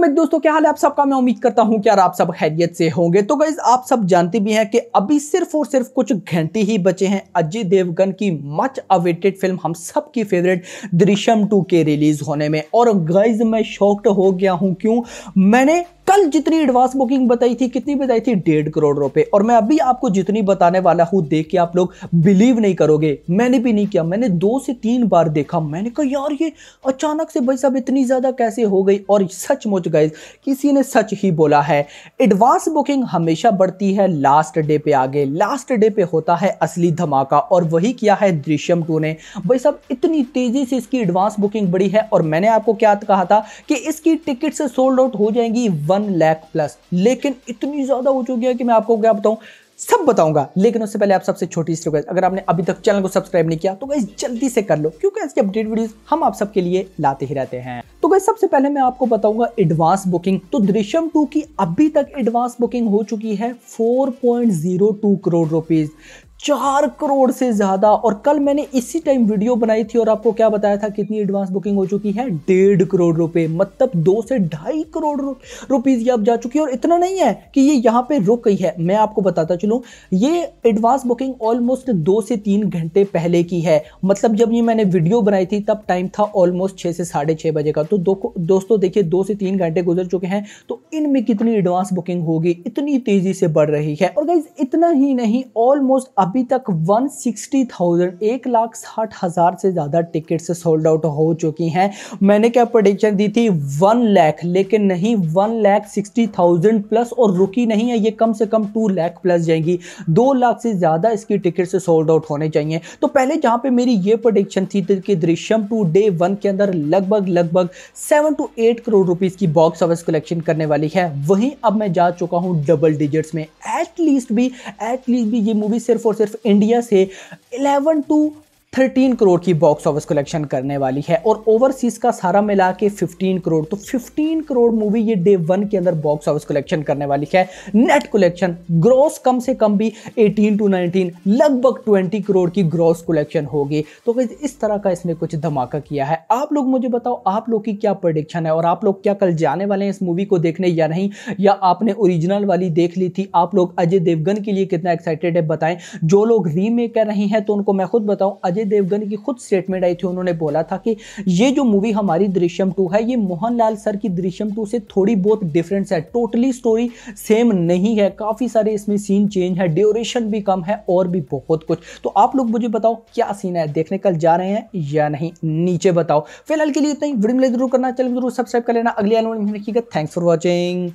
welcome back दोस्तों क्या हाल है आप सबका मैं उम्मीद करता हूं कि यार आप सब खैरियत से होंगे तो गाइज आप सब जानते भी हैं कि अभी सिर्फ और सिर्फ कुछ घंटे ही बचे हैं अजय देवगन की मच अवेटेड फिल्म हम सब की फेवरेट दृश्यम टू के रिलीज होने में और गाइज मैं शॉक्ड हो गया हूं क्यों मैंने कल जितनी एडवांस बुकिंग बताई थी कितनी बताई थी डेढ़ करोड़ रुपए और मैं अभी आपको जितनी बताने वाला हूं देख के आप लोग बिलीव नहीं करोगे मैंने भी नहीं किया मैंने दो से तीन बार देखा मैंने कहा यार ये अचानक से भाई साहब इतनी ज़्यादा कैसे हो गई और सच मुच गए किसी ने सच ही बोला है एडवांस बुकिंग हमेशा बढ़ती है लास्ट डे पे आगे लास्ट डे पे होता है असली धमाका और वही किया है दृश्यम टू ने भाई साहब इतनी तेज़ी से इसकी एडवांस बुकिंग बढ़ी है और मैंने आपको क्या कहा था कि इसकी टिकट सोल्ड आउट हो जाएंगी वन वन लैख प्लस लेकिन इतनी ज़्यादा हो चुकी है कि मैं आपको क्या बताऊं सब बताऊंगा लेकिन उससे पहले आप सबसे छोटी सी रिक्वेस्ट अगर आपने अभी तक चैनल को सब्सक्राइब नहीं किया तो गैस जल्दी से कर लो क्योंकि ऐसी अपडेट वीडियोस हम आप सबके लिए लाते ही रहते हैं तो गैस सबसे पहले मैं आपको बताऊंगा एडवांस बुकिंग तो दृश्यम टू की अभी तक एडवांस बुकिंग हो चुकी है 4.02 करोड़ रुपीज चार करोड़ से ज़्यादा और कल मैंने इसी टाइम वीडियो बनाई थी और आपको क्या बताया था कितनी एडवांस बुकिंग हो चुकी है डेढ़ करोड़ रुपए मतलब दो से ढाई करोड़ रुपीज़ ये अब जा चुकी है और इतना नहीं है कि ये यहाँ पे रुक गई है मैं आपको बताता चलूँ ये एडवांस बुकिंग ऑलमोस्ट दो से तीन घंटे पहले की है मतलब जब ये मैंने वीडियो बनाई थी तब टाइम था ऑलमोस्ट छः से साढ़े बजे का तो दो, दोस्तों देखिए दो से तीन घंटे गुजर चुके हैं तो इनमें कितनी एडवांस बुकिंग होगी इतनी तेज़ी से बढ़ रही है और गाइज इतना ही नहीं ऑलमोस्ट अभी तक 160,000 एक लाख साठ हज़ार से ज़्यादा टिकट्स सोल्ड आउट हो चुकी हैं मैंने क्या प्रोडिक्शन दी थी वन लैख लेकिन नहीं one lakh sixty thousand plus और रुकी नहीं है ये कम से कम टू लैख प्लस जाएंगी दो लाख से ज़्यादा इसकी टिकट्स सोल्ड आउट होने चाहिए तो पहले जहाँ पे मेरी ये प्रोडिक्शन थी कि दृश्यम टू डे वन के अंदर लगभग लगभग seven two eight crore rupees की बॉक्स ऑफिस कलेक्शन करने वाली है वहीं अब मैं जा चुका हूँ डबल डिजिट्स में एटलीस्ट भी एटलीस्ट भी ये मूवी सिर्फ और सिर्फ इंडिया से 11 टू थर्टीन करोड़ की बॉक्स ऑफिस कलेक्शन करने वाली है और ओवरसीज का सारा मिला के फिफ्टीन करोड़ तो फिफ्टीन करोड़ मूवी ये डे वन के अंदर बॉक्स ऑफिस कलेक्शन करने वाली है नेट कलेक्शन ग्रॉस कम से कम भी एटीन टू नाइनटीन लगभग ट्वेंटी करोड़ की ग्रॉस कलेक्शन होगी तो इस तरह का इसने कुछ धमाका किया है आप लोग मुझे बताओ आप लोग की क्या प्रडिक्शन है और आप लोग क्या कल जाने वाले हैं इस मूवी को देखने या नहीं या आपने ओरिजिनल वाली देख ली थी आप लोग अजय देवगन के लिए कितना एक्साइटेड है बताएं जो लोग रीमेक कर रहे हैं तो उनको मैं खुद बताऊं अजय अजय देवगन की खुद स्टेटमेंट आई थी उन्होंने बोला था कि ये जो मूवी हमारी दृश्यम टू है ये मोहनलाल सर की दृश्यम टू से थोड़ी बहुत डिफरेंस है टोटली स्टोरी सेम नहीं है काफ़ी सारे इसमें सीन चेंज है ड्यूरेशन भी कम है और भी बहुत कुछ तो आप लोग मुझे बताओ क्या सीन है देखने कल जा रहे हैं या नहीं नीचे बताओ फिलहाल के लिए इतना ही वीडियो जरूर करना चैनल जरूर सब्सक्राइब कर लेना अगले आने वाली थैंक्स फॉर वॉचिंग